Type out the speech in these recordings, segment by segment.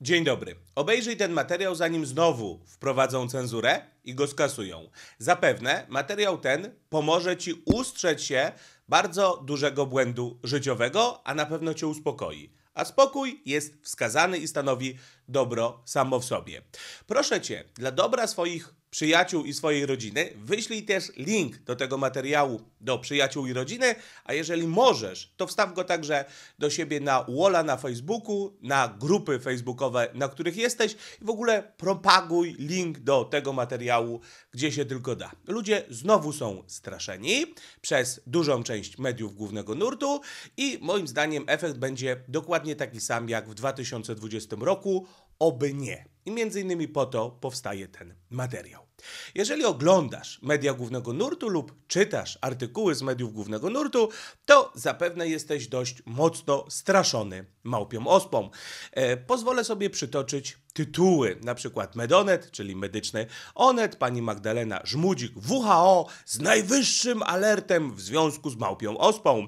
Dzień dobry. Obejrzyj ten materiał, zanim znowu wprowadzą cenzurę i go skasują. Zapewne materiał ten pomoże Ci ustrzec się bardzo dużego błędu życiowego, a na pewno Cię uspokoi. A spokój jest wskazany i stanowi dobro samo w sobie. Proszę Cię, dla dobra swoich przyjaciół i swojej rodziny, wyślij też link do tego materiału do przyjaciół i rodziny, a jeżeli możesz, to wstaw go także do siebie na walla na Facebooku, na grupy facebookowe, na których jesteś i w ogóle propaguj link do tego materiału, gdzie się tylko da. Ludzie znowu są straszeni przez dużą część mediów głównego nurtu i moim zdaniem efekt będzie dokładnie taki sam jak w 2020 roku oby nie. I między innymi po to powstaje ten materiał. Jeżeli oglądasz media głównego nurtu lub czytasz artykuły z mediów głównego nurtu, to zapewne jesteś dość mocno straszony małpią ospą. E, pozwolę sobie przytoczyć tytuły, na przykład Medonet, czyli medyczny Onet, pani Magdalena Żmudzik, WHO z najwyższym alertem w związku z małpią ospą.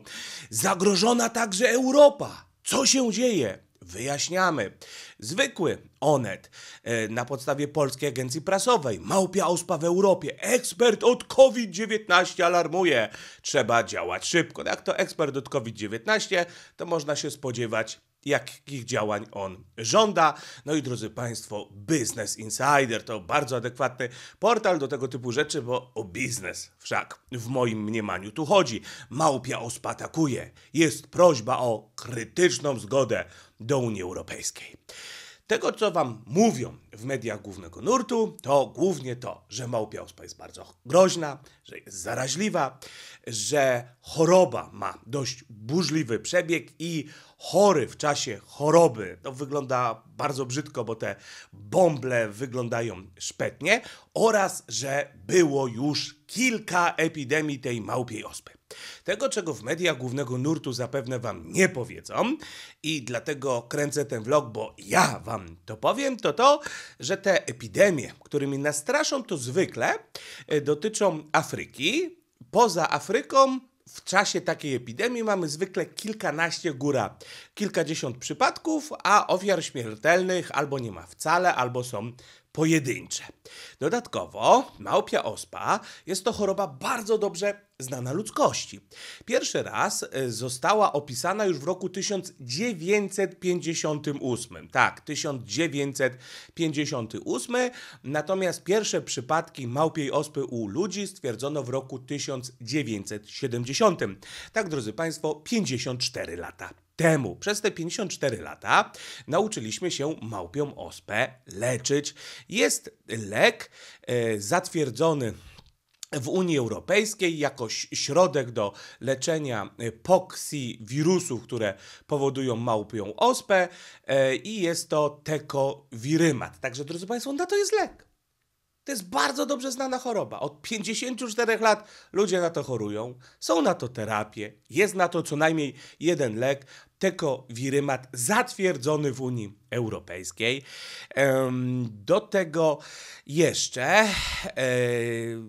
Zagrożona także Europa. Co się dzieje? Wyjaśniamy. Zwykły Onet e, na podstawie Polskiej Agencji Prasowej. Małpia ospa w Europie. Ekspert od COVID-19 alarmuje. Trzeba działać szybko. Jak to ekspert od COVID-19, to można się spodziewać jakich działań on żąda. No i drodzy Państwo, Business Insider to bardzo adekwatny portal do tego typu rzeczy, bo o biznes wszak w moim mniemaniu tu chodzi. Małpia ospatakuje. atakuje. Jest prośba o krytyczną zgodę do Unii Europejskiej. Tego, co wam mówią w mediach głównego nurtu, to głównie to, że małpia ospa jest bardzo groźna, że jest zaraźliwa, że choroba ma dość burzliwy przebieg i chory w czasie choroby. To wygląda bardzo brzydko, bo te bąble wyglądają szpetnie. Oraz, że było już kilka epidemii tej małpiej ospy. Tego, czego w mediach głównego nurtu zapewne wam nie powiedzą i dlatego kręcę ten vlog, bo ja wam to powiem, to to, że te epidemie, którymi nastraszą to zwykle, e, dotyczą Afryki, poza Afryką w czasie takiej epidemii mamy zwykle kilkanaście góra, kilkadziesiąt przypadków, a ofiar śmiertelnych albo nie ma wcale, albo są pojedyncze. Dodatkowo małpia ospa jest to choroba bardzo dobrze znana ludzkości. Pierwszy raz e, została opisana już w roku 1958. Tak, 1958. Natomiast pierwsze przypadki małpiej ospy u ludzi stwierdzono w roku 1970. Tak, drodzy Państwo, 54 lata temu. Przez te 54 lata nauczyliśmy się małpią ospę leczyć. Jest lek e, zatwierdzony w Unii Europejskiej jako środek do leczenia e, poksi wirusów, które powodują małpią ospę e, i jest to tekowirymat. Także drodzy Państwo, na to jest lek. To jest bardzo dobrze znana choroba. Od 54 lat ludzie na to chorują, są na to terapie, jest na to co najmniej jeden lek, tekowirymat zatwierdzony w Unii Europejskiej. Do tego jeszcze, e,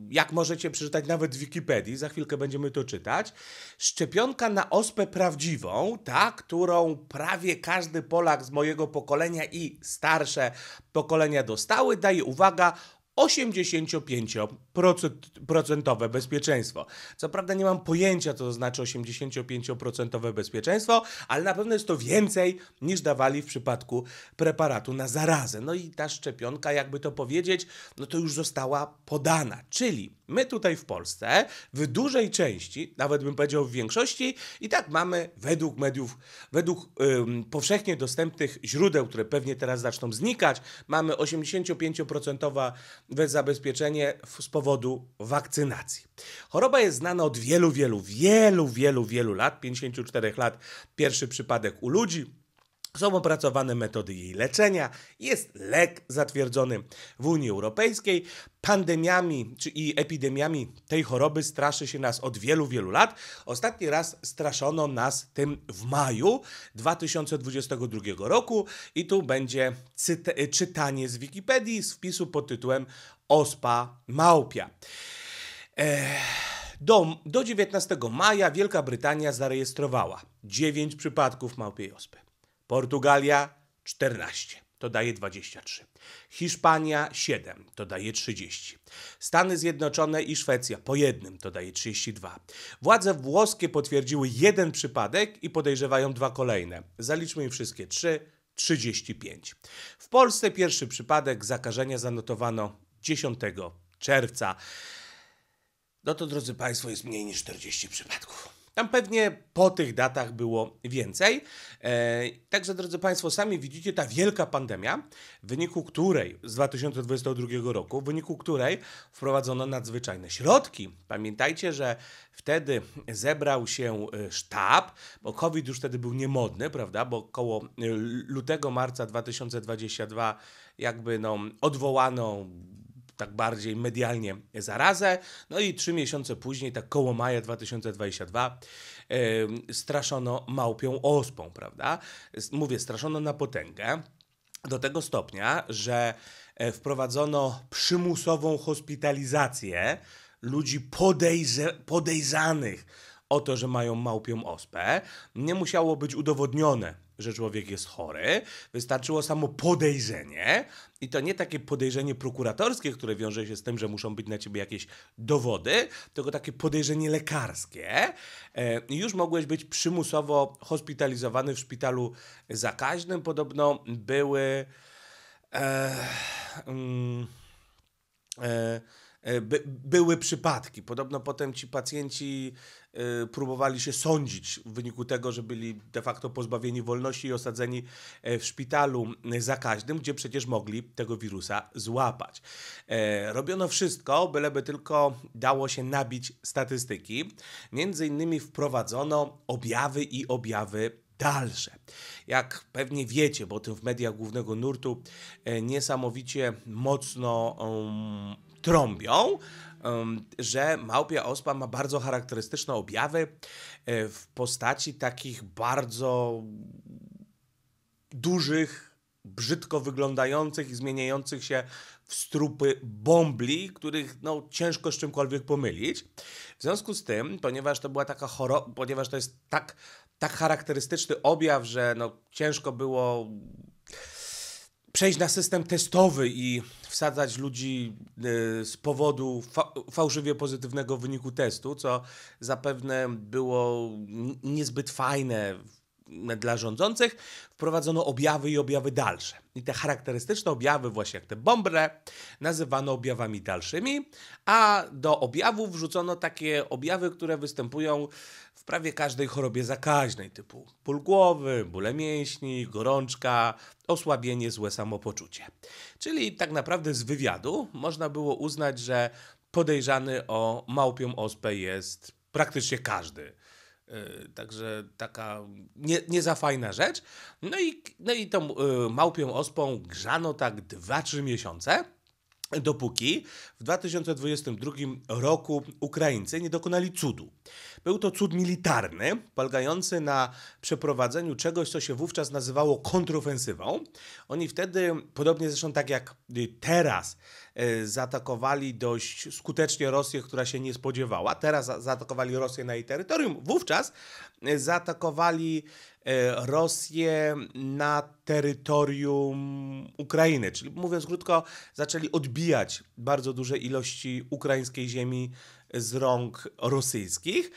jak możecie przeczytać nawet w Wikipedii, za chwilkę będziemy to czytać, szczepionka na ospę prawdziwą, ta, którą prawie każdy Polak z mojego pokolenia i starsze pokolenia dostały, daje, uwaga, 85% bezpieczeństwo. Co prawda nie mam pojęcia, co to znaczy 85% bezpieczeństwo, ale na pewno jest to więcej niż dawali w przypadku preparatu na zarazę. No i ta szczepionka, jakby to powiedzieć, no to już została podana. Czyli my tutaj w Polsce w dużej części, nawet bym powiedział w większości, i tak mamy według mediów, według ym, powszechnie dostępnych źródeł, które pewnie teraz zaczną znikać, mamy 85% we zabezpieczenie z powodu wakcynacji. Choroba jest znana od wielu, wielu, wielu, wielu, wielu lat, 54 lat pierwszy przypadek u ludzi, są opracowane metody jej leczenia, jest lek zatwierdzony w Unii Europejskiej. Pandemiami czy i epidemiami tej choroby straszy się nas od wielu, wielu lat. Ostatni raz straszono nas tym w maju 2022 roku i tu będzie czytanie z Wikipedii z wpisu pod tytułem Ospa Małpia. Ech. Do, do 19 maja Wielka Brytania zarejestrowała 9 przypadków małpiej ospy. Portugalia 14 to daje 23. Hiszpania 7 to daje 30. Stany Zjednoczone i Szwecja po jednym to daje 32. Władze włoskie potwierdziły jeden przypadek i podejrzewają dwa kolejne. Zaliczmy im wszystkie 3, 35. W Polsce pierwszy przypadek zakażenia zanotowano 10 czerwca. No to drodzy Państwo jest mniej niż 40 przypadków. Tam pewnie po tych datach było więcej. E, także, drodzy Państwo, sami widzicie, ta wielka pandemia, w wyniku której z 2022 roku, w wyniku której wprowadzono nadzwyczajne środki. Pamiętajcie, że wtedy zebrał się e, sztab, bo COVID już wtedy był niemodny, prawda? Bo koło e, lutego, marca 2022 jakby no, odwołano tak bardziej medialnie zarazę. No i trzy miesiące później, tak koło maja 2022, yy, straszono małpią ospą, prawda? Mówię, straszono na potęgę do tego stopnia, że e, wprowadzono przymusową hospitalizację ludzi podejzanych podejrzanych o to, że mają małpią ospę. Nie musiało być udowodnione, że człowiek jest chory, wystarczyło samo podejrzenie i to nie takie podejrzenie prokuratorskie, które wiąże się z tym, że muszą być na ciebie jakieś dowody, tylko takie podejrzenie lekarskie. E, już mogłeś być przymusowo hospitalizowany w szpitalu zakaźnym. Podobno były. E, mm, e, E, by, były przypadki. Podobno potem ci pacjenci y, próbowali się sądzić w wyniku tego, że byli de facto pozbawieni wolności i osadzeni e, w szpitalu zakaźnym, gdzie przecież mogli tego wirusa złapać. robiono wszystko, byleby tylko dało się nabić statystyki. Między innymi wprowadzono objawy i objawy dalsze. Jak pewnie wiecie, bo tym w mediach głównego nurtu e, niesamowicie mocno um, trąbią, że małpia ospa ma bardzo charakterystyczne objawy e, w postaci takich bardzo dużych, brzydko wyglądających i zmieniających się w strupy bombli, których no, ciężko z czymkolwiek pomylić. W związku z tym, ponieważ to była taka choroba, ponieważ to jest tak, tak charakterystyczny objaw, że no, ciężko było przejść na system testowy i wsadzać ludzi y, z powodu fa fałszywie pozytywnego wyniku testu, co zapewne było niezbyt fajne dla rządzących wprowadzono objawy i objawy dalsze. I te charakterystyczne objawy, właśnie jak te bombre, nazywano objawami dalszymi, a do objawów wrzucono takie objawy, które występują w prawie każdej chorobie zakaźnej, typu ból głowy, bóle mięśni, gorączka, osłabienie, złe samopoczucie. Czyli tak naprawdę z wywiadu można było uznać, że podejrzany o małpią ospę jest praktycznie każdy E, także taka nie, nie za fajna rzecz. No i, no i tą e, małpią ospą grzano tak 2-3 miesiące. Dopóki w 2022 roku Ukraińcy nie dokonali cudu. Był to cud militarny, polegający na przeprowadzeniu czegoś, co się wówczas nazywało kontrofensywą. Oni wtedy, podobnie zresztą tak jak teraz, e, zaatakowali dość skutecznie Rosję, która się nie spodziewała. Teraz zaatakowali Rosję na jej terytorium. Wówczas e, zaatakowali E, Rosję na terytorium Ukrainy. Czyli mówiąc krótko, zaczęli odbijać bardzo duże ilości ukraińskiej ziemi z rąk rosyjskich.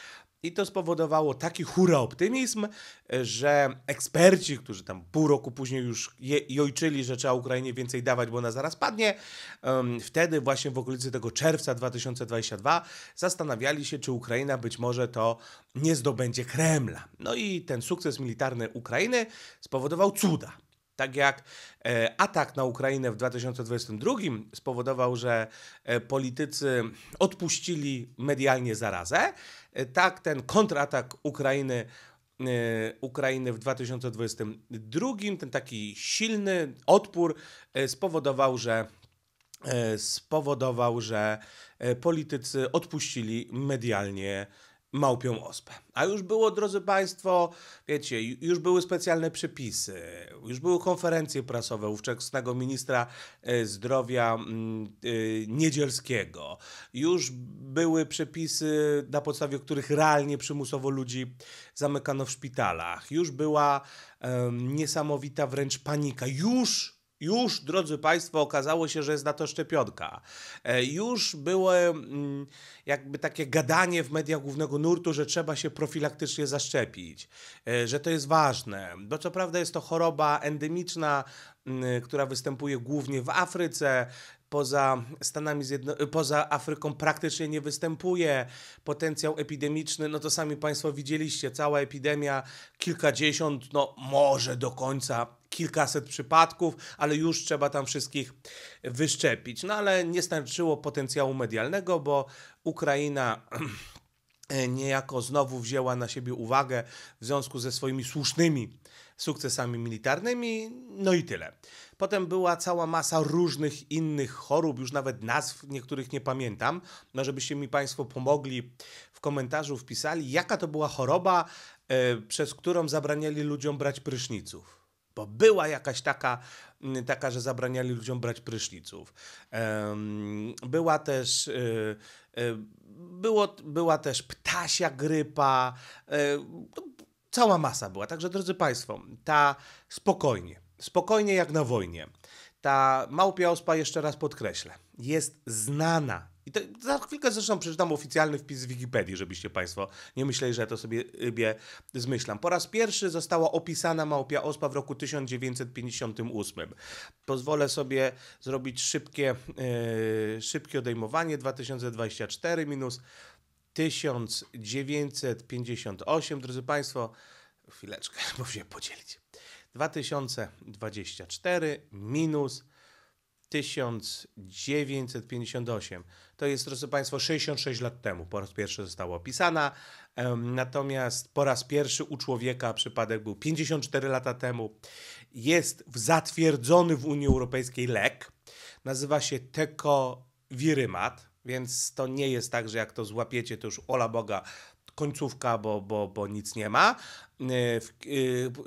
I to spowodowało taki hura optymizm, e, że eksperci, którzy tam pół roku później już je, jojczyli, że trzeba Ukrainie więcej dawać, bo ona zaraz padnie, um, wtedy właśnie w okolicy tego czerwca 2022 zastanawiali się, czy Ukraina być może to nie zdobędzie Kremla. No i ten sukces militarny Ukrainy spowodował cuda. Tak jak e, atak na Ukrainę w 2022 spowodował, że e, politycy odpuścili medialnie zarazę, e, tak ten kontratak Ukrainy Ukrainy w 2022, ten taki silny odpór spowodował, że spowodował, że politycy odpuścili medialnie Małpią Ospę. A już było, drodzy Państwo, wiecie, już były specjalne przepisy, już były konferencje prasowe ówczesnego ministra e, zdrowia mm, e, Niedzielskiego, już były przepisy, na podstawie których realnie przymusowo ludzi zamykano w szpitalach, już była um, niesamowita wręcz panika, już już, drodzy Państwo, okazało się, że jest na to szczepionka. E, już było mm, jakby takie gadanie w mediach głównego nurtu, że trzeba się profilaktycznie zaszczepić, e, że to jest ważne. Bo co prawda jest to choroba endemiczna, mm, która występuje głównie w Afryce, poza Stanami Zjedno- y, poza Afryką praktycznie nie występuje. Potencjał epidemiczny, no to sami Państwo widzieliście, cała epidemia, kilkadziesiąt, no może do końca kilkaset przypadków, ale już trzeba tam wszystkich wyszczepić. No ale nie starczyło potencjału medialnego, bo Ukraina e, niejako znowu wzięła na siebie uwagę w związku ze swoimi słusznymi sukcesami militarnymi, no i tyle. Potem była cała masa różnych innych chorób, już nawet nazw niektórych nie pamiętam. No, żebyście mi Państwo pomogli w komentarzu, wpisali, jaka to była choroba, e, przez którą zabraniali ludziom brać pryszniców bo była jakaś taka, taka że zabraniali ludziom brać pryszniców. Była też, e, e, było, była też ptasia grypa, no, cała masa była. Także drodzy Państwo, ta spokojnie. Spokojnie jak na wojnie. Ta małpia ospa, jeszcze raz podkreślę, jest znana. I to, za chwilkę zresztą przeczytam oficjalny wpis z Wikipedii, żebyście Państwo nie myśleli, że ja to sobie rybie zmyślam. Po raz pierwszy została opisana małpia ospa w roku 1958. Pozwolę sobie zrobić szybkie, yy, szybkie odejmowanie 2024 minus 1958. Drodzy Państwo, chwileczkę, muszę się podzielić. 2024 minus 1958. To jest, drodzy Państwo, 66 lat temu po raz pierwszy została opisana. Natomiast po raz pierwszy u człowieka przypadek był 54 lata temu. Jest zatwierdzony w Unii Europejskiej lek. Nazywa się tekowirymat, więc to nie jest tak, że jak to złapiecie, to już ola Boga końcówka, bo, bo, bo nic nie ma. E, e,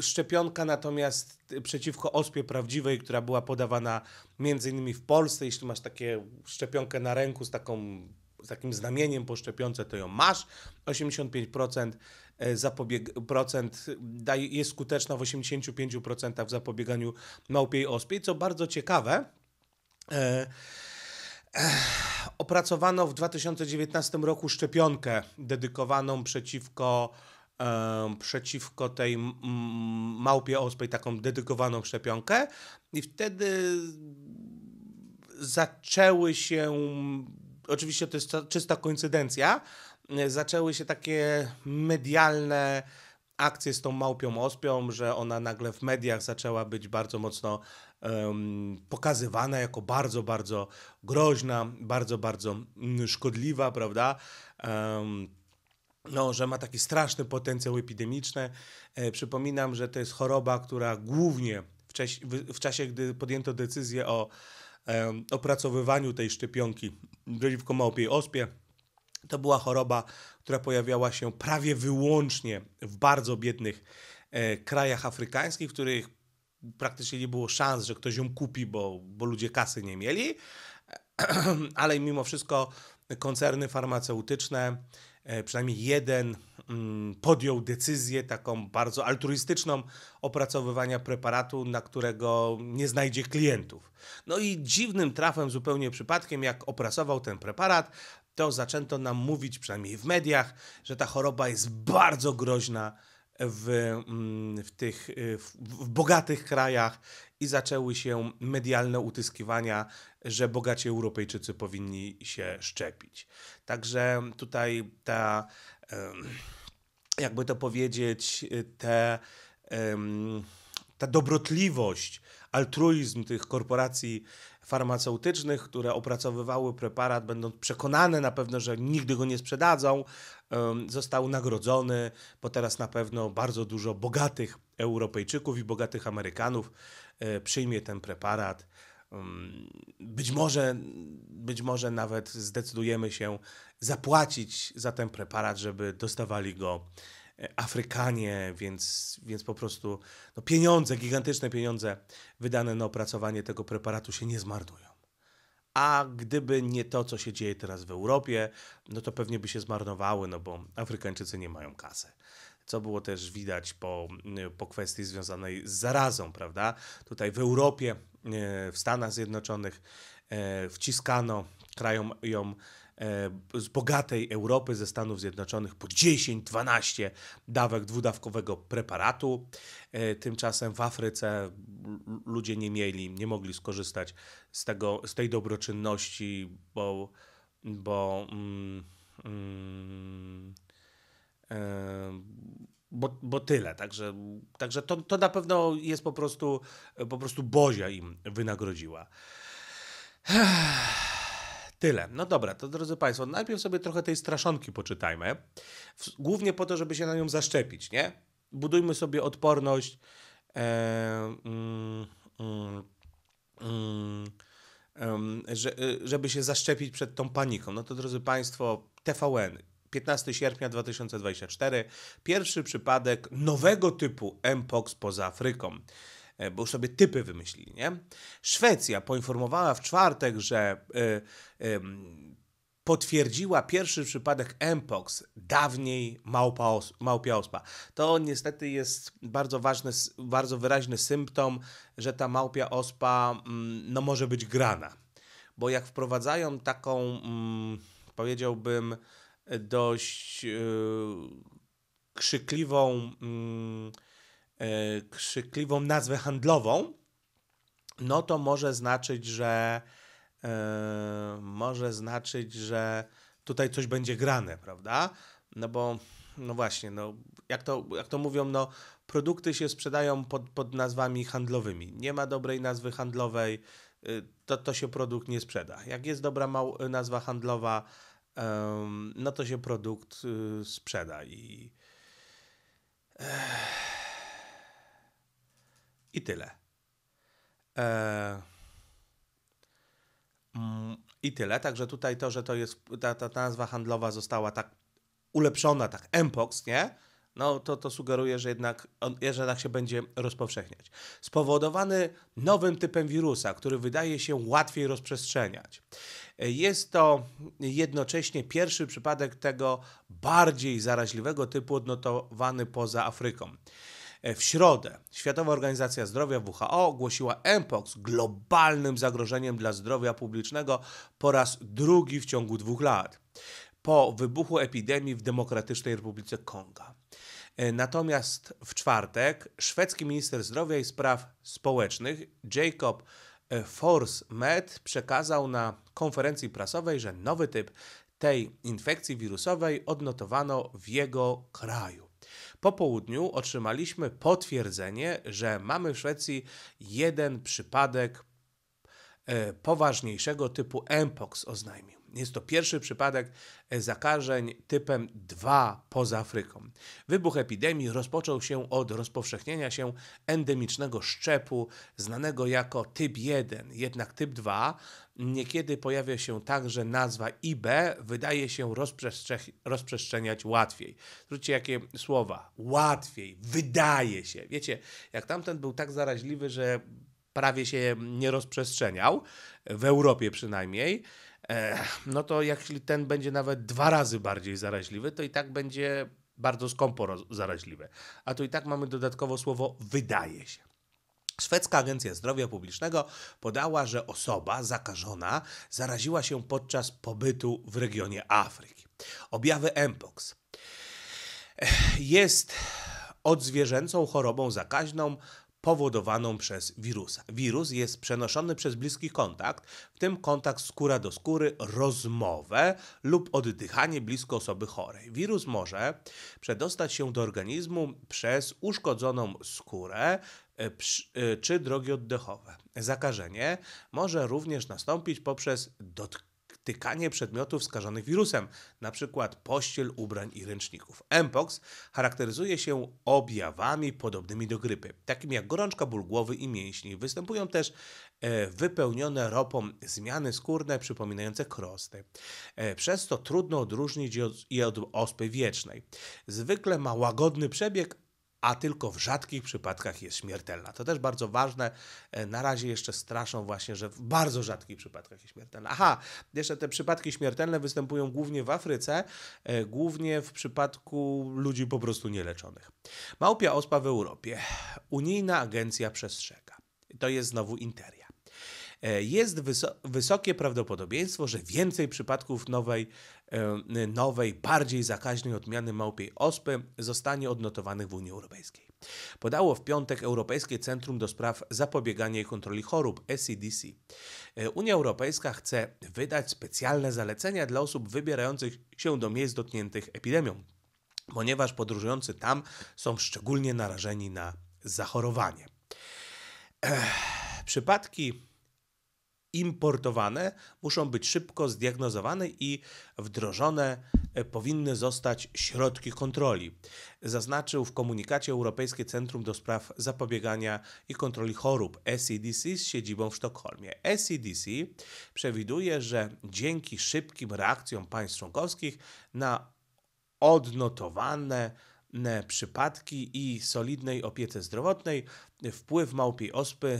szczepionka natomiast przeciwko ospie prawdziwej, która była podawana między innymi w Polsce, jeśli masz takie szczepionkę na ręku z taką z takim znamieniem po szczepionce, to ją masz. 85% e, zapobieg procent jest skuteczna w 85% w zapobieganiu małpiej ospie, co bardzo ciekawe. E Opracowano w 2019 roku szczepionkę dedykowaną przeciwko, e, przeciwko tej małpie ospej, taką dedykowaną szczepionkę, i wtedy zaczęły się, oczywiście to jest czysta koincydencja, zaczęły się takie medialne akcje z tą małpią ospią, że ona nagle w mediach zaczęła być bardzo mocno pokazywana jako bardzo, bardzo groźna, bardzo, bardzo mm, szkodliwa, prawda? no, że ma taki straszny potencjał epidemiczny. E, przypominam, że to jest choroba, która głównie w czasie, gdy podjęto decyzję o opracowywaniu tej szczepionki przeciwko małpiej ospie, to była choroba, która pojawiała się prawie wyłącznie w bardzo biednych e, krajach afrykańskich, w których praktycznie nie było szans, że ktoś ją kupi, bo, bo ludzie kasy nie mieli, ale mimo wszystko koncerny farmaceutyczne, e, przynajmniej jeden mm, podjął decyzję taką bardzo altruistyczną opracowywania preparatu, na którego nie znajdzie klientów. No i dziwnym trafem, zupełnie przypadkiem, jak opracował ten preparat, to zaczęto nam mówić, przynajmniej w mediach, że ta choroba jest bardzo groźna w, mm, w tych y, w bogatych krajach i zaczęły się medialne utyskiwania, że bogaci Europejczycy powinni się szczepić. Także tutaj ta, jakby to powiedzieć, y, te, ta dobrotliwość, altruizm tych korporacji farmaceutycznych, które opracowywały preparat, będąc przekonane na pewno, że nigdy go nie sprzedadzą, został nagrodzony, bo teraz na pewno bardzo dużo bogatych Europejczyków i bogatych Amerykanów e, przyjmie ten preparat. Być może, być może nawet zdecydujemy się zapłacić za ten preparat, żeby dostawali go E, Afrykanie, więc, więc po prostu no pieniądze, gigantyczne pieniądze wydane na opracowanie tego preparatu się nie zmarnują. A gdyby nie to, co się dzieje teraz w Europie, no to pewnie by się zmarnowały, no bo Afrykańczycy nie mają kasy co było też widać po, e, po kwestii związanej z zarazą, prawda? Tutaj w Europie, e, w Stanach Zjednoczonych wciskano krajom ją E, z bogatej Europy, ze Stanów Zjednoczonych po 10-12 dawek dwudawkowego preparatu. E, tymczasem w Afryce ludzie nie mieli, nie mogli skorzystać z, tego, z tej dobroczynności, bo, bo, mm, mm, e, bo, bo tyle. Także, także to, to na pewno jest po prostu, po prostu Bozia im wynagrodziła. Tyle. No dobra, to drodzy Państwo, najpierw sobie trochę tej straszonki poczytajmy. Głównie po to, żeby się na nią zaszczepić, nie? Budujmy sobie odporność. E, mm, mm, mm, mm że, y, żeby się zaszczepić przed tą paniką. No to drodzy Państwo, TVN, 15 sierpnia 2024, pierwszy przypadek nowego typu MPOX poza Afryką. E, bo już sobie typy wymyślili, nie? Szwecja poinformowała w czwartek, że y, y, potwierdziła pierwszy przypadek Mpox, dawniej małpaos, małpia ospa. To niestety jest bardzo ważny, bardzo wyraźny symptom, że ta małpia ospa mm, no, może być grana. Bo jak wprowadzają taką, mm, powiedziałbym, e, dość yy, krzykliwą. Yy, E, krzykliwą nazwę handlową, no to może znaczyć, że e, może znaczyć, że tutaj coś będzie grane, prawda? No bo, no właśnie, no, jak, to, jak to mówią, no, produkty się sprzedają pod, pod nazwami handlowymi. Nie ma dobrej nazwy handlowej, y, to, to się produkt nie sprzeda. Jak jest dobra mał, y, nazwa handlowa, no to się produkt y, sprzeda i... Ech. I tyle. E, mm, I tyle. Także tutaj to, że to jest ta, ta nazwa handlowa została tak ulepszona, tak Mpox, nie? No to, to sugeruje, że jednak, on, że jednak się będzie rozpowszechniać. Spowodowany nowym typem wirusa, który wydaje się łatwiej rozprzestrzeniać. E, jest to jednocześnie pierwszy przypadek tego bardziej zaraźliwego typu odnotowany poza Afryką. E, w środę Światowa Organizacja Zdrowia WHO ogłosiła mpox globalnym zagrożeniem dla zdrowia publicznego po raz drugi w ciągu dwóch lat po wybuchu epidemii w Demokratycznej Republice Konga. E, natomiast w czwartek szwedzki minister zdrowia i spraw społecznych Jacob e, Forsmet przekazał na konferencji prasowej, że nowy typ tej infekcji wirusowej odnotowano w jego kraju. Po południu otrzymaliśmy potwierdzenie, że mamy w Szwecji jeden przypadek e, poważniejszego typu mpox oznajmił. Jest to pierwszy przypadek e, zakażeń typem 2 poza Afryką. Wybuch epidemii rozpoczął się od rozpowszechnienia się endemicznego szczepu znanego jako typ 1, jednak typ 2 niekiedy pojawia się także nazwa IB, wydaje się rozprzestrzeniać łatwiej. Zwróćcie jakie słowa. Łatwiej, wydaje się. Wiecie, jak tamten był tak zaraźliwy, że prawie się nie rozprzestrzeniał, w Europie przynajmniej, no to jeśli ten będzie nawet dwa razy bardziej zaraźliwy, to i tak będzie bardzo skąpo zaraźliwe. A tu i tak mamy dodatkowo słowo wydaje się. Szwedzka Agencja Zdrowia Publicznego podała, że osoba zakażona zaraziła się podczas pobytu w regionie Afryki. Objawy Mpox. Jest odzwierzęcą chorobą zakaźną powodowaną przez wirusa. Wirus jest przenoszony przez bliski kontakt, w tym kontakt skóra do skóry, rozmowę lub oddychanie blisko osoby chorej. Wirus może przedostać się do organizmu przez uszkodzoną skórę, e, e, czy drogi oddechowe. Zakażenie może również nastąpić poprzez dotknięcie tykanie przedmiotów skażonych wirusem, np. pościel, ubrań i ręczników. Mpox charakteryzuje się objawami podobnymi do grypy, takim jak gorączka, ból głowy i mięśni. Występują też e, wypełnione ropą zmiany skórne przypominające krosty. E, przez to trudno odróżnić je od, je od ospy wiecznej. Zwykle ma łagodny przebieg, a tylko w rzadkich przypadkach jest śmiertelna. To też bardzo ważne. E, na razie jeszcze straszą właśnie, że w bardzo rzadkich przypadkach jest śmiertelna. Aha, jeszcze te przypadki śmiertelne występują głównie w Afryce, e, głównie w przypadku ludzi po prostu nieleczonych. Małpia ospa w Europie. Unijna agencja przestrzega. To jest znowu Interia. E, jest wysokie prawdopodobieństwo, że więcej przypadków nowej E, nowej, bardziej zakaźnej odmiany małpiej ospy zostanie odnotowanych w Unii Europejskiej. Podało w piątek Europejskie Centrum do Spraw Zapobiegania i Kontroli Chorób ECDC. E, Unia Europejska chce wydać specjalne zalecenia dla osób wybierających się do miejsc dotkniętych epidemią, ponieważ podróżujący tam są szczególnie narażeni na zachorowanie. Ech, przypadki importowane muszą być szybko zdiagnozowane i wdrożone e, powinny zostać środki kontroli. Zaznaczył w komunikacie Europejskie Centrum do Spraw Zapobiegania i Kontroli Chorób SEDC z siedzibą w Sztokholmie. SEDC przewiduje, że dzięki szybkim reakcjom państw członkowskich na odnotowane przypadki i solidnej opiece zdrowotnej wpływ małpiej ospy e,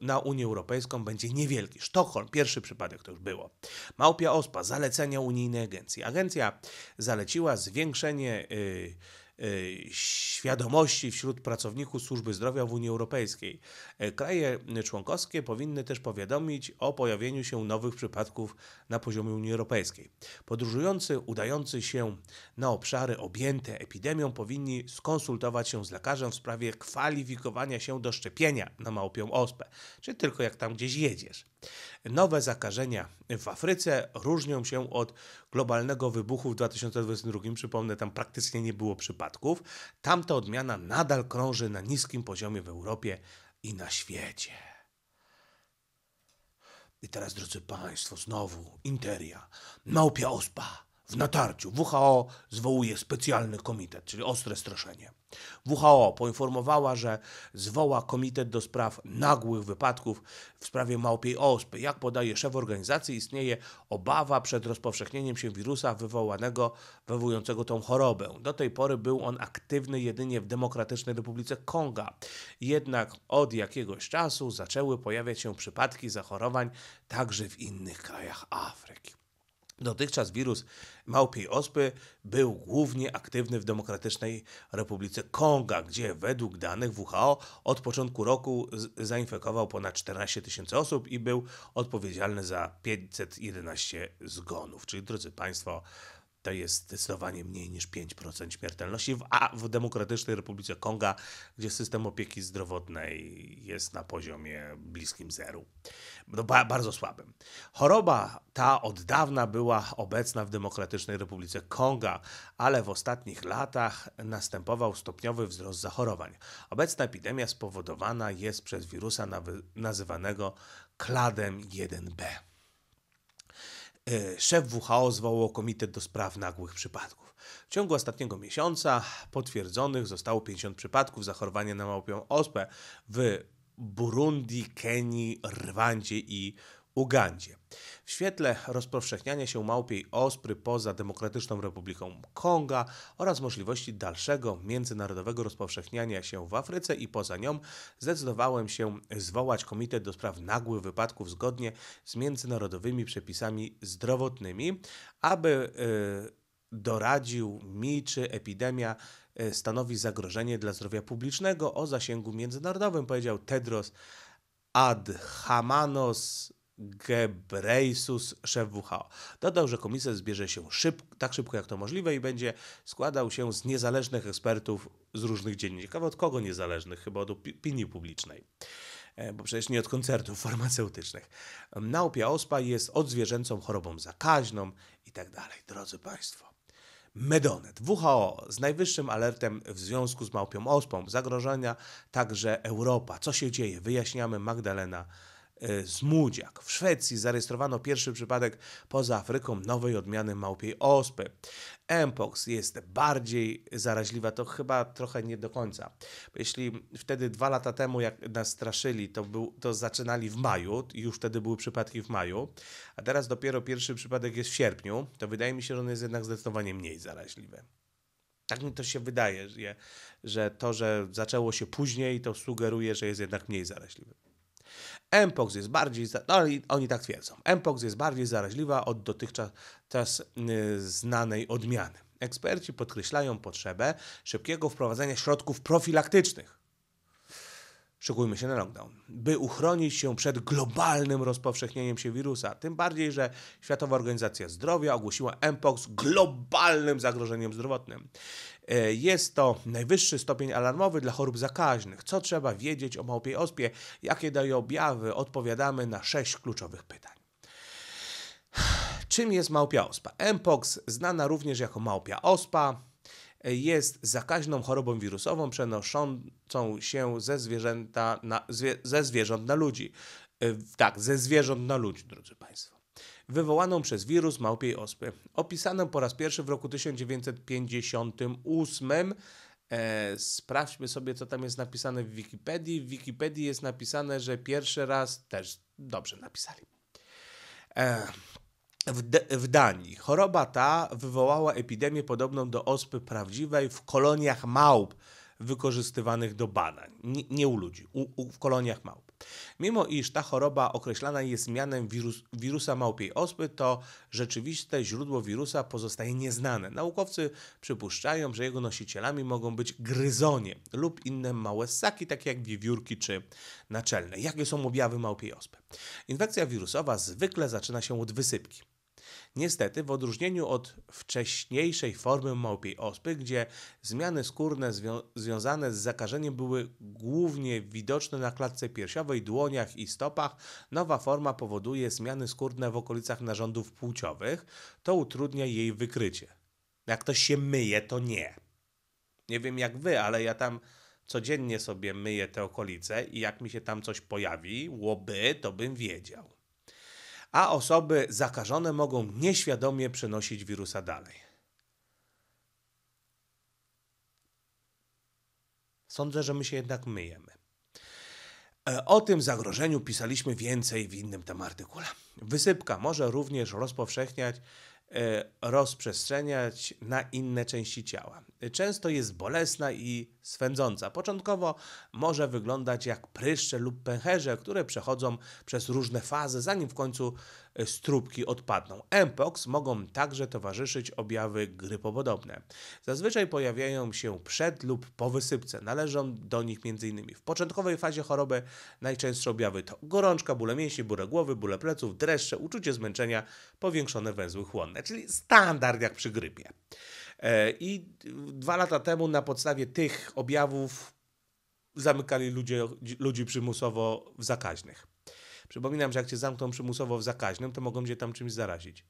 na Unię Europejską będzie niewielki. Sztokholm, pierwszy przypadek to już było. Małpia ospa, zalecenia unijnej agencji. Agencja zaleciła zwiększenie y, E, świadomości wśród pracowników służby zdrowia w Unii Europejskiej. E, kraje członkowskie powinny też powiadomić o pojawieniu się nowych przypadków na poziomie Unii Europejskiej. Podróżujący udający się na obszary objęte epidemią powinni skonsultować się z lekarzem w sprawie kwalifikowania się do szczepienia na małpią ospę, czy tylko jak tam gdzieś jedziesz. Nowe zakażenia w Afryce różnią się od globalnego wybuchu w 2022. Przypomnę, tam praktycznie nie było przypadków spadków, tamta odmiana nadal krąży na niskim poziomie w Europie i na świecie. I teraz, drodzy Państwo, znowu Interia, Małpia Ospa w natarciu. WHO zwołuje specjalny komitet, czyli ostre straszenie. WHO poinformowała, że zwoła komitet do spraw nagłych wypadków w sprawie małpiej ospy. Jak podaje szef organizacji, istnieje obawa przed rozpowszechnieniem się wirusa wywołanego, wywołującego tą chorobę. Do tej pory był on aktywny jedynie w Demokratycznej Republice Konga. Jednak od jakiegoś czasu zaczęły pojawiać się przypadki zachorowań także w innych krajach Afryki. Dotychczas wirus małpiej ospy był głównie aktywny w Demokratycznej Republice Konga, gdzie według danych WHO od początku roku zainfekował ponad 14 tysięcy osób i był odpowiedzialny za 511 zgonów. Czyli drodzy Państwo, to jest zdecydowanie mniej niż 5% śmiertelności, a w Demokratycznej Republice Konga, gdzie system opieki zdrowotnej jest na poziomie bliskim zeru. No, ba bardzo słabym. Choroba ta od dawna była obecna w Demokratycznej Republice Konga, ale w ostatnich latach następował stopniowy wzrost zachorowań. Obecna epidemia spowodowana jest przez wirusa nazywanego kladem 1b. E, szef WHO zwołał komitet do spraw nagłych przypadków. W ciągu ostatniego miesiąca potwierdzonych zostało 50 przypadków zachorowania na małpią ospę w Burundi, Kenii, Rwandzie i Ugandzie. W świetle rozpowszechniania się małpiej ospry poza Demokratyczną Republiką Konga oraz możliwości dalszego międzynarodowego rozpowszechniania się w Afryce i poza nią zdecydowałem się zwołać Komitet do Spraw Nagłych Wypadków zgodnie z międzynarodowymi przepisami zdrowotnymi, aby yy, doradził mi, czy epidemia yy, stanowi zagrożenie dla zdrowia publicznego o zasięgu międzynarodowym, powiedział Tedros Adhamanos Gebreisus, szef WHO. Dodał, że komisja zbierze się tak szybko jak to możliwe i będzie składał się z niezależnych ekspertów z różnych dziedzin. Ciekawe od kogo niezależnych? Chyba od opinii publicznej. E, bo przecież nie od koncertów farmaceutycznych. Naupia ospa jest odzwierzęcą chorobą zakaźną i tak dalej. Drodzy Państwo. Medonet, WHO z najwyższym alertem w związku z małpią ospą. Zagrożenia także Europa. Co się dzieje? Wyjaśniamy Magdalena E, Zmudziak. W Szwecji zarejestrowano pierwszy przypadek poza Afryką nowej odmiany małpiej ospy. Mpox jest bardziej zaraźliwa, to chyba trochę nie do końca. Jeśli wtedy dwa lata temu, jak nas straszyli, to, był, to zaczynali w maju, już wtedy były przypadki w maju, a teraz dopiero pierwszy przypadek jest w sierpniu, to wydaje mi się, że on jest jednak zdecydowanie mniej zaraźliwy. Tak mi to się wydaje, że to, że zaczęło się później, to sugeruje, że jest jednak mniej zaraźliwy. Mpox jest bardziej, no, oni tak twierdzą, Mpox jest bardziej zaraźliwa od dotychczas y, znanej odmiany. Eksperci podkreślają potrzebę szybkiego wprowadzenia środków profilaktycznych szykujmy się na lockdown, by uchronić się przed globalnym rozpowszechnieniem się wirusa. Tym bardziej, że Światowa Organizacja Zdrowia ogłosiła mpox globalnym zagrożeniem zdrowotnym. E, jest to najwyższy stopień alarmowy dla chorób zakaźnych. Co trzeba wiedzieć o małpiej ospie? Jakie daje objawy? Odpowiadamy na sześć kluczowych pytań. Czym jest małpia ospa? Mpox znana również jako małpia ospa jest zakaźną chorobą wirusową przenoszącą się ze, zwierzęta na, zwie, ze zwierząt na ludzi. E, tak, ze zwierząt na ludzi, drodzy Państwo. Wywołaną przez wirus małpiej ospy. opisaną po raz pierwszy w roku 1958 E, sprawdźmy sobie, co tam jest napisane w Wikipedii. W Wikipedii jest napisane, że pierwszy raz też dobrze napisali. E, w, w Danii. Choroba ta wywołała epidemię podobną do ospy prawdziwej w koloniach małp wykorzystywanych do badań. Nie, nie u ludzi, u, u, w koloniach małp. Mimo iż ta choroba określana jest mianem wirus, wirusa małpiej ospy, to rzeczywiste źródło wirusa pozostaje nieznane. Naukowcy przypuszczają, że jego nosicielami mogą być gryzonie lub inne małe ssaki, takie jak wiewiórki czy naczelne. Jakie są objawy małpiej ospy? Infekcja wirusowa zwykle zaczyna się od wysypki. Niestety, w odróżnieniu od wcześniejszej formy małpiej ospy, gdzie zmiany skórne zwią związane z zakażeniem były głównie widoczne na klatce piersiowej, dłoniach i stopach, nowa forma powoduje zmiany skórne w okolicach narządów płciowych, to utrudnia jej wykrycie. Jak ktoś się myje, to nie. Nie wiem jak wy, ale ja tam codziennie sobie myję te okolice i jak mi się tam coś pojawi, łoby, to bym wiedział a osoby zakażone mogą nieświadomie przenosić wirusa dalej. Sądzę, że my się jednak myjemy. E, o tym zagrożeniu pisaliśmy więcej w innym tam artykule. Wysypka może również rozpowszechniać E, rozprzestrzeniać na inne części ciała. Często jest bolesna i swędząca. Początkowo może wyglądać jak pryszcze lub pęcherze, które przechodzą przez różne fazy, zanim w końcu E, stróbki odpadną. Mpox mogą także towarzyszyć objawy grypopodobne. Zazwyczaj pojawiają się przed lub po wysypce. Należą do nich m.in. w początkowej fazie choroby najczęstsze objawy to gorączka, bóle mięśni, bóle głowy, bóle pleców, dreszcze, uczucie zmęczenia, powiększone węzły chłonne, czyli standard jak przy grypie. E, I dwa lata temu na podstawie tych objawów zamykali ludzie, ludzi przymusowo w zakaźnych. Przypominam, że jak cię zamkną przymusowo w zakaźnym, to mogą cię tam czymś zarazić.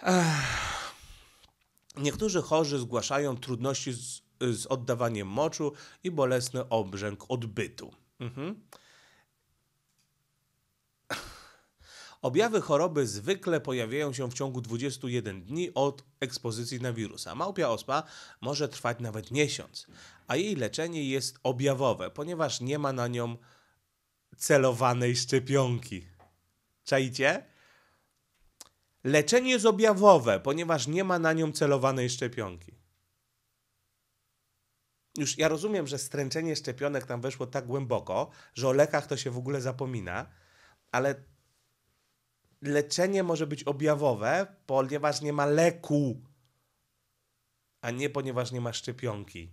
Ech. Niektórzy chorzy zgłaszają trudności z, z, oddawaniem moczu i bolesny obrzęk odbytu. Mhm. Objawy choroby zwykle pojawiają się w ciągu 21 dni od ekspozycji na wirusa. Małpia ospa może trwać nawet miesiąc, a jej leczenie jest objawowe, ponieważ nie ma na nią celowanej szczepionki. Czajcie? Leczenie jest objawowe, ponieważ nie ma na nią celowanej szczepionki. Już ja rozumiem, że stręczenie szczepionek tam weszło tak głęboko, że o lekach to się w ogóle zapomina, ale leczenie może być objawowe, ponieważ nie ma leku, a nie ponieważ nie ma szczepionki.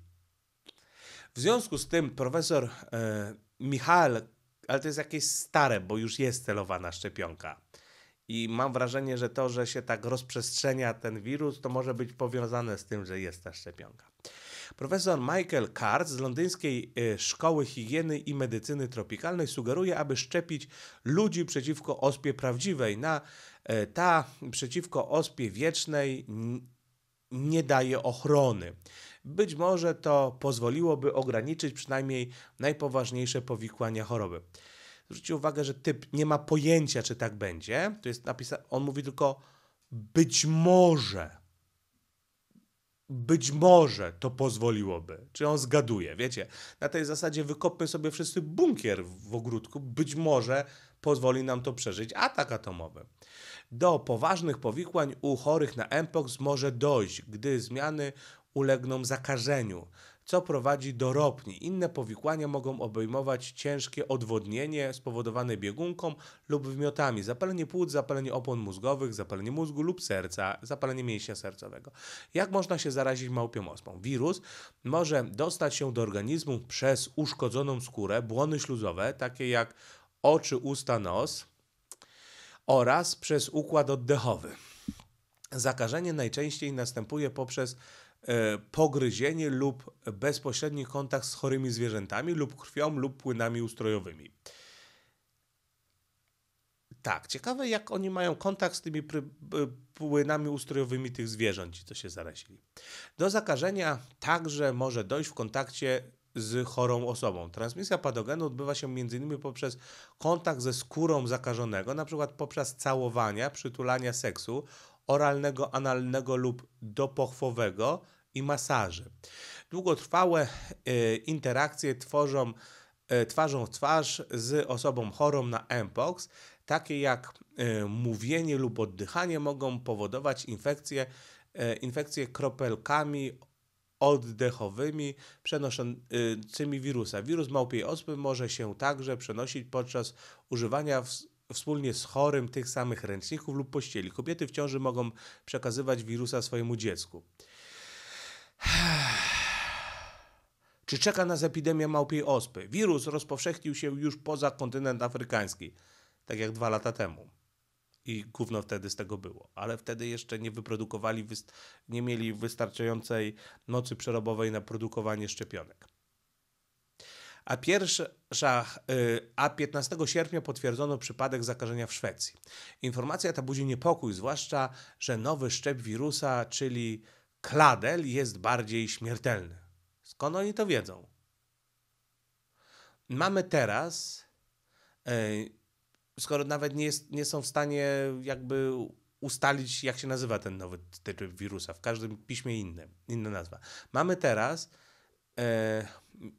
W związku z tym profesor e, Michał ale to jest jakieś stare, bo już jest celowana szczepionka. I mam wrażenie, że to, że się tak rozprzestrzenia ten wirus, to może być powiązane z tym, że jest ta szczepionka. Profesor Michael Card z londyńskiej y, Szkoły Higieny i Medycyny Tropikalnej sugeruje, aby szczepić ludzi przeciwko ospie prawdziwej. Na, y, ta przeciwko ospie wiecznej nie daje ochrony. Być może to pozwoliłoby ograniczyć przynajmniej najpoważniejsze powikłania choroby. Zwróćcie uwagę, że typ nie ma pojęcia, czy tak będzie. To jest napisane, on mówi tylko być może. Być może to pozwoliłoby. Czy on zgaduje, wiecie? Na tej zasadzie wykopmy sobie wszyscy bunkier w ogródku. Być może pozwoli nam to przeżyć atak atomowy. Do poważnych powikłań u chorych na MPOX może dojść, gdy zmiany ulegną zakażeniu, co prowadzi do ropni. Inne powikłania mogą obejmować ciężkie odwodnienie spowodowane biegunką lub wymiotami, zapalenie płuc, zapalenie opon mózgowych, zapalenie mózgu lub serca, zapalenie mięśnia sercowego. Jak można się zarazić małpią ospą? Wirus może dostać się do organizmu przez uszkodzoną skórę, błony śluzowe, takie jak oczy, usta, nos oraz przez układ oddechowy. Zakażenie najczęściej następuje poprzez e, pogryzienie lub bezpośredni kontakt z chorymi zwierzętami lub krwią lub płynami ustrojowymi. Tak, ciekawe jak oni mają kontakt z tymi e, płynami ustrojowymi tych zwierząt, ci co się zarazili. Do zakażenia także może dojść w kontakcie z chorą osobą. Transmisja patogenu odbywa się m.in. poprzez kontakt ze skórą zakażonego, np. poprzez całowania, przytulania seksu, oralnego, analnego lub dopochwowego i masaży. Długotrwałe e, interakcje tworzą e, twarzą w twarz z osobą chorą na mpox, takie jak e, mówienie lub oddychanie mogą powodować infekcje, infekcje kropelkami oddechowymi przenoszącymi wirusa. Wirus małpiej ospy może się także przenosić podczas używania wspólnie z chorym tych samych ręczników lub pościeli. Kobiety w ciąży mogą przekazywać wirusa swojemu dziecku. Czy czeka nas epidemia małpiej ospy? Wirus rozpowszechnił się już poza kontynent afrykański, tak jak dwa lata temu. I gówno wtedy z tego było. Ale wtedy jeszcze nie wyprodukowali, nie mieli wystarczającej mocy przerobowej na produkowanie szczepionek a, pierwsza, y, a 15 sierpnia potwierdzono przypadek zakażenia w Szwecji. Informacja ta budzi niepokój, zwłaszcza, że nowy szczep wirusa, czyli kladel, jest bardziej śmiertelny. Skąd oni to wiedzą? Mamy teraz, y, skoro nawet nie, jest, nie są w stanie jakby ustalić, jak się nazywa ten nowy typ wirusa. W każdym piśmie inna nazwa. Mamy teraz y,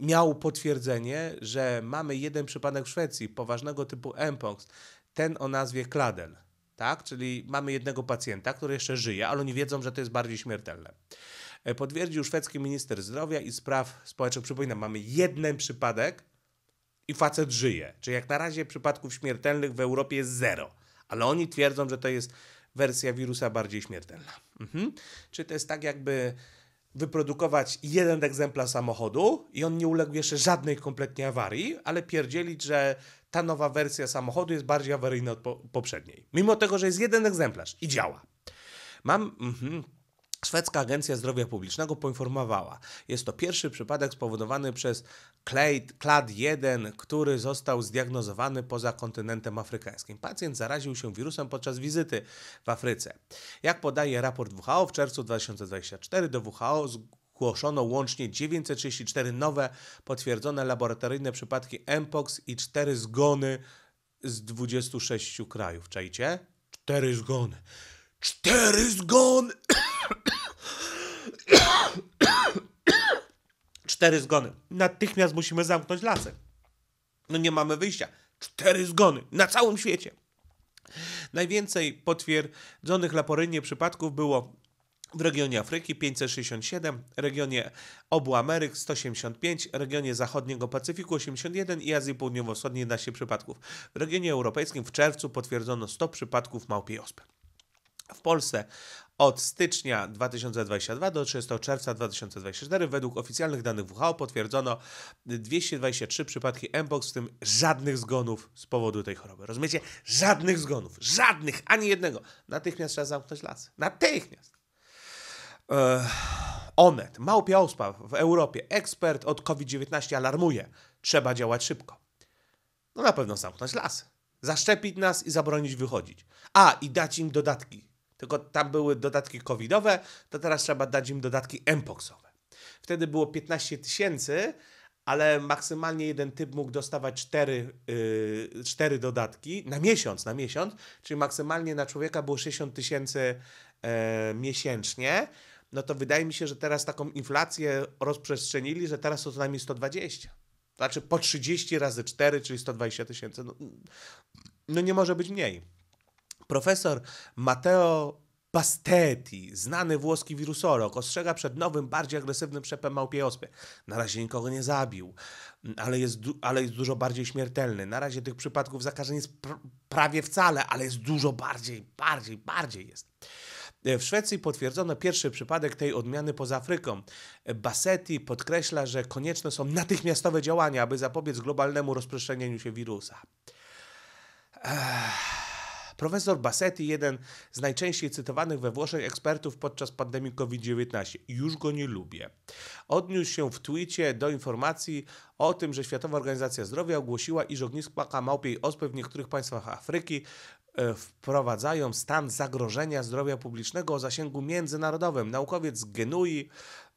miał potwierdzenie, że mamy jeden przypadek w Szwecji poważnego typu mpox, ten o nazwie Kladen. Tak? Czyli mamy jednego pacjenta, który jeszcze żyje, ale oni wiedzą, że to jest bardziej śmiertelne. E, potwierdził szwedzki minister zdrowia i spraw społecznych. Przypominam, mamy jeden przypadek i facet żyje. Czyli jak na razie przypadków śmiertelnych w Europie jest zero, ale oni twierdzą, że to jest wersja wirusa bardziej śmiertelna. Mhm. Czy to jest tak jakby wyprodukować jeden egzemplarz samochodu i on nie uległ jeszcze żadnej kompletnie awarii, ale pierdzielić, że ta nowa wersja samochodu jest bardziej awaryjna od po poprzedniej. Mimo tego, że jest jeden egzemplarz i działa. Mam... Mm -hmm Szwedzka Agencja Zdrowia Publicznego poinformowała, jest to pierwszy przypadek spowodowany przez klad 1 który został zdiagnozowany poza kontynentem afrykańskim. Pacjent zaraził się wirusem podczas wizyty w Afryce. Jak podaje raport WHO, w czerwcu 2024 do WHO zgłoszono łącznie 934 nowe potwierdzone laboratoryjne przypadki Mpox i 4 zgony z 26 krajów. Czajcie? 4 zgony. 4 zgony! Cztery zgony. Natychmiast musimy zamknąć lasy. No nie mamy wyjścia. Cztery zgony na całym świecie. Najwięcej potwierdzonych laporynie przypadków było w regionie Afryki 567, regionie obu Ameryk 185, regionie zachodniego Pacyfiku 81 i Azji Południowo-Wschodniej 11 przypadków. W regionie europejskim w czerwcu potwierdzono 100 przypadków małpiej ospy. W Polsce od stycznia 2022 do 30 czerwca 2024 według oficjalnych danych WHO potwierdzono 223 przypadki mpox, w tym żadnych zgonów z powodu tej choroby. Rozumiecie? Żadnych zgonów, żadnych, ani jednego. Natychmiast trzeba zamknąć lasy. Natychmiast. Ech. Onet, Małpia Ospa w Europie, ekspert od COVID-19 alarmuje. Trzeba działać szybko. No na pewno zamknąć lasy. Zaszczepić nas i zabronić wychodzić. A, i dać im dodatki tylko tam były dodatki covidowe, to teraz trzeba dać im dodatki mpoxowe. Wtedy było 15 tysięcy, ale maksymalnie jeden typ mógł dostawać cztery, yy, cztery dodatki na miesiąc, na miesiąc, czyli maksymalnie na człowieka było 60 tysięcy yy, miesięcznie. No to wydaje mi się, że teraz taką inflację rozprzestrzenili, że teraz to co najmniej 120. Znaczy po 30 razy 4, czyli 120 tysięcy. No, no nie może być mniej. Profesor Matteo Pastetti, znany włoski wirusolog, ostrzega przed nowym, bardziej agresywnym przepem małpiej ospy. Na razie nikogo nie zabił, mm, ale jest, ale jest dużo bardziej śmiertelny. Na razie tych przypadków zakażeń jest pr prawie wcale, ale jest dużo bardziej, bardziej, bardziej jest. E, w Szwecji potwierdzono pierwszy przypadek tej odmiany poza Afryką. E, Bassetti podkreśla, że konieczne są natychmiastowe działania, aby zapobiec globalnemu rozprzestrzenieniu się wirusa. Ech. Profesor Bassetti, jeden z najczęściej cytowanych we Włoszech ekspertów podczas pandemii COVID-19. Już go nie lubię. Odniósł się w tweetie do informacji o tym, że Światowa Organizacja Zdrowia ogłosiła, iż ogniska małpiej ospy w niektórych państwach Afryki e, wprowadzają stan zagrożenia zdrowia publicznego o zasięgu międzynarodowym. Naukowiec z Genui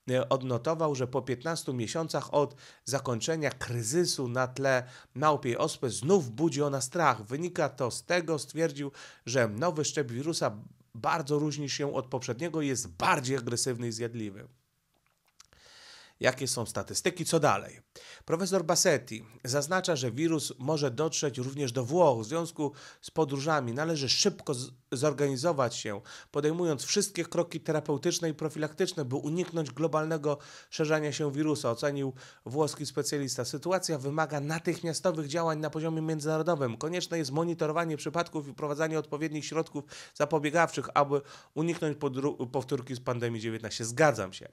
E, odnotował, że po 15 miesiącach od zakończenia kryzysu na tle małpiej ospy znów budzi ona strach. Wynika to z tego, stwierdził, że nowy szczep wirusa bardzo różni się od poprzedniego i jest bardziej agresywny i zjadliwy jakie są statystyki, co dalej. Profesor Bassetti zaznacza, że wirus może dotrzeć również do Włoch. W związku z podróżami należy szybko zorganizować się, podejmując wszystkie kroki terapeutyczne i profilaktyczne, by uniknąć globalnego szerzenia się wirusa, ocenił włoski specjalista. Sytuacja wymaga natychmiastowych działań na poziomie międzynarodowym. Konieczne jest monitorowanie przypadków i wprowadzanie odpowiednich środków zapobiegawczych, aby uniknąć powtórki z pandemii 19. Zgadzam się.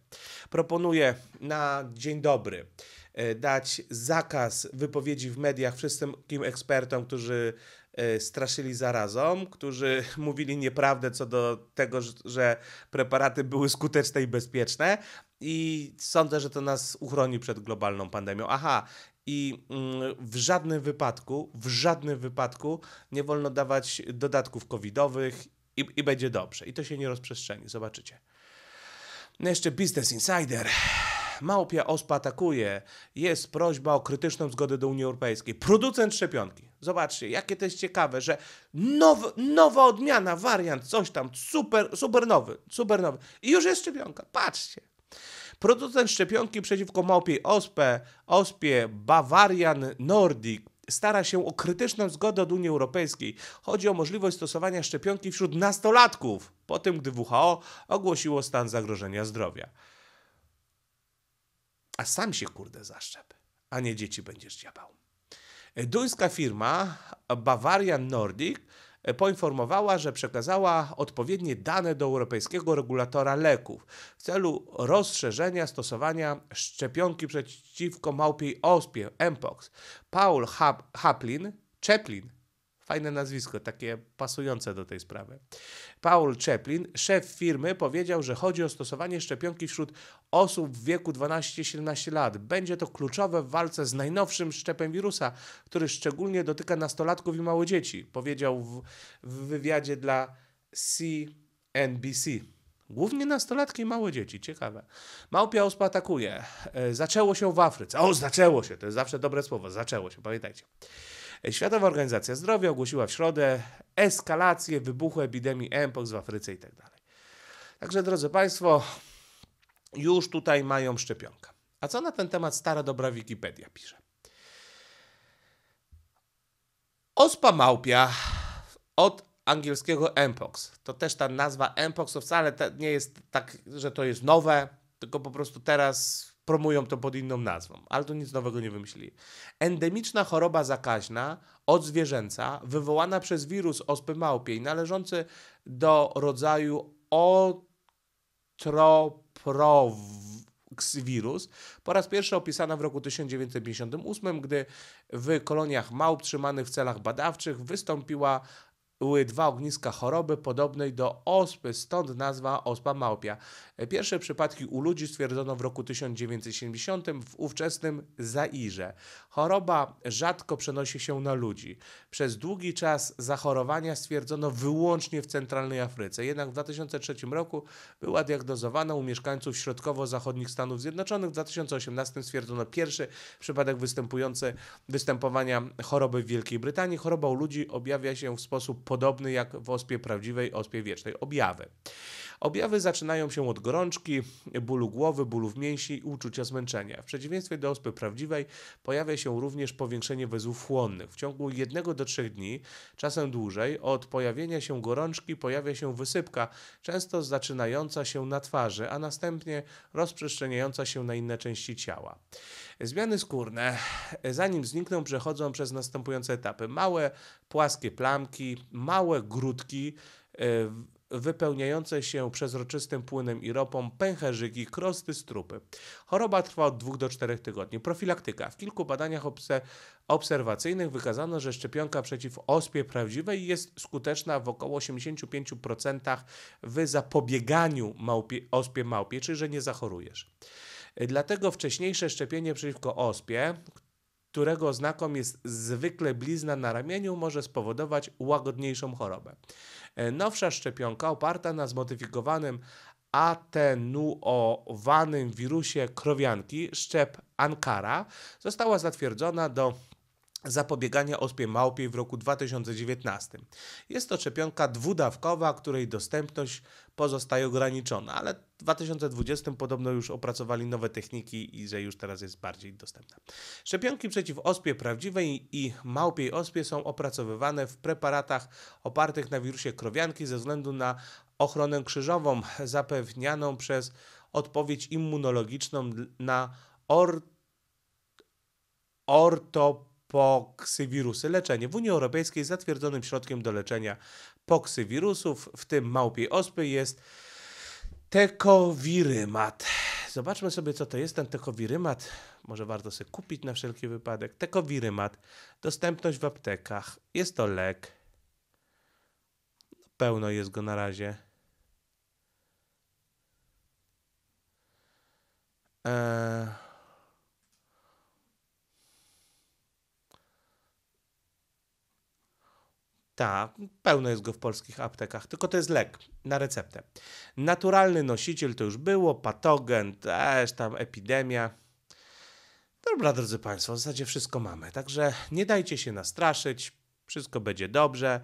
Proponuję na na dzień dobry e, dać zakaz wypowiedzi w mediach wszystkim ekspertom, którzy e, straszyli zarazą, którzy mówili nieprawdę co do tego, że preparaty były skuteczne i bezpieczne. I sądzę, że to nas uchroni przed globalną pandemią. Aha, i mm, w żadnym wypadku, w żadnym wypadku nie wolno dawać dodatków covidowych i, i będzie dobrze. I to się nie rozprzestrzeni, zobaczycie. No jeszcze Business Insider. Małpia ospa atakuje. Jest prośba o krytyczną zgodę do Unii Europejskiej. Producent szczepionki. Zobaczcie, jakie to jest ciekawe, że now, nowa odmiana, wariant, coś tam, super, super nowy, super nowy. I już jest szczepionka, patrzcie. Producent szczepionki przeciwko małpiej ospę, ospie Bavarian Nordic stara się o krytyczną zgodę od Unii Europejskiej. Chodzi o możliwość stosowania szczepionki wśród nastolatków, po tym gdy WHO ogłosiło stan zagrożenia zdrowia a sam się kurde zaszczep, a nie dzieci będziesz dziabał. Duńska firma Bavarian Nordic poinformowała, że przekazała odpowiednie dane do europejskiego regulatora leków w celu rozszerzenia stosowania szczepionki przeciwko małpiej ospie, Mpox. Paul Haplin, Chaplin, Fajne nazwisko, takie pasujące do tej sprawy. Paul Chaplin, szef firmy, powiedział, że chodzi o stosowanie szczepionki wśród osób w wieku 12-17 lat. Będzie to kluczowe w walce z najnowszym szczepem wirusa, który szczególnie dotyka nastolatków i mało dzieci, powiedział w, w wywiadzie dla CNBC. Głównie nastolatki i małe dzieci, ciekawe. Małpia ospa atakuje. E, zaczęło się w Afryce. O, zaczęło się, to jest zawsze dobre słowo, zaczęło się, pamiętajcie. Światowa Organizacja Zdrowia ogłosiła w środę eskalację wybuchu epidemii mpox w Afryce itd. Tak Także drodzy Państwo, już tutaj mają szczepionkę. A co na ten temat stara dobra Wikipedia pisze? Ospa małpia od angielskiego mpox. To też ta nazwa mpox to wcale nie jest tak, że to jest nowe, tylko po prostu teraz promują to pod inną nazwą, ale to nic nowego nie wymyśli. Endemiczna choroba zakaźna od zwierzęca, wywołana przez wirus ospy małpiej należący do rodzaju otroproxwirus po raz pierwszy opisana w roku 1958, gdy w koloniach małp trzymanych w celach badawczych wystąpiła były dwa ogniska choroby podobnej do ospy, stąd nazwa ospa małpia. Pierwsze przypadki u ludzi stwierdzono w roku 1970 w ówczesnym Zairze. Choroba rzadko przenosi się na ludzi. Przez długi czas zachorowania stwierdzono wyłącznie w centralnej Afryce. Jednak w 2003 roku była diagnozowana u mieszkańców środkowo-zachodnich Stanów Zjednoczonych. W 2018 stwierdzono pierwszy przypadek występujący występowania choroby w Wielkiej Brytanii. Choroba u ludzi objawia się w sposób podobny jak w Ospie Prawdziwej, Ospie Wiecznej objawy. Objawy zaczynają się od gorączki, bólu głowy, bólu w mięśni i uczucia zmęczenia. W przeciwieństwie do ospy prawdziwej pojawia się również powiększenie wezów chłonnych. W ciągu jednego do trzech dni, czasem dłużej, od pojawienia się gorączki pojawia się wysypka, często zaczynająca się na twarzy, a następnie rozprzestrzeniająca się na inne części ciała. Zmiany skórne, zanim znikną, przechodzą przez następujące etapy: małe, płaskie plamki, małe grudki. Yy, wypełniające się przezroczystym płynem i ropą pęcherzyki, krosty, strupy. Choroba trwa od 2 do 4 tygodni. Profilaktyka. W kilku badaniach obserwacyjnych wykazano, że szczepionka przeciw ospie prawdziwej jest skuteczna w około 85% w zapobieganiu małpie, ospie małpie, czyli że nie zachorujesz. Dlatego wcześniejsze szczepienie przeciwko ospie, którego oznaką jest zwykle blizna na ramieniu, może spowodować łagodniejszą chorobę. E, nowsza szczepionka oparta na zmodyfikowanym atenuowanym wirusie krowianki, szczep Ankara, została zatwierdzona do zapobiegania ospie małpiej w roku 2019. Jest to szczepionka dwudawkowa, której dostępność pozostaje ograniczona, ale w 2020 podobno już opracowali nowe techniki i że już teraz jest bardziej dostępna. Szczepionki przeciw ospie prawdziwej i małpiej ospie są opracowywane w preparatach opartych na wirusie krowianki ze względu na ochronę krzyżową zapewnianą przez odpowiedź immunologiczną na or poksywirusy. Leczenie. W Unii Europejskiej zatwierdzonym środkiem do leczenia poksywirusów, w tym małpiej ospy, jest tekowirymat. Zobaczmy sobie, co to jest ten tekowirymat. Może warto sobie kupić na wszelki wypadek. Tekowirymat. Dostępność w aptekach. Jest to lek. Pełno jest go na razie. Eee... Tak, pełno jest go w polskich aptekach, tylko to jest lek na receptę. Naturalny nosiciel to już było, patogen, też tam epidemia. Dobra, drodzy Państwo, w zasadzie wszystko mamy, także nie dajcie się nastraszyć, wszystko będzie dobrze.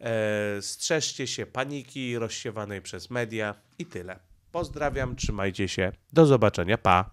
Eee, strzeżcie się paniki rozsiewanej przez media i tyle. Pozdrawiam, trzymajcie się, do zobaczenia, pa!